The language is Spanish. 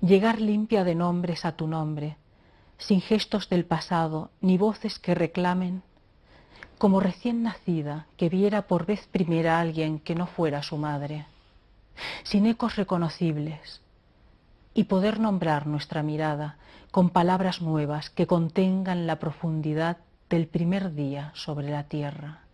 llegar limpia de nombres a tu nombre, sin gestos del pasado ni voces que reclamen, como recién nacida que viera por vez primera a alguien que no fuera su madre, sin ecos reconocibles, y poder nombrar nuestra mirada con palabras nuevas que contengan la profundidad del primer día sobre la tierra.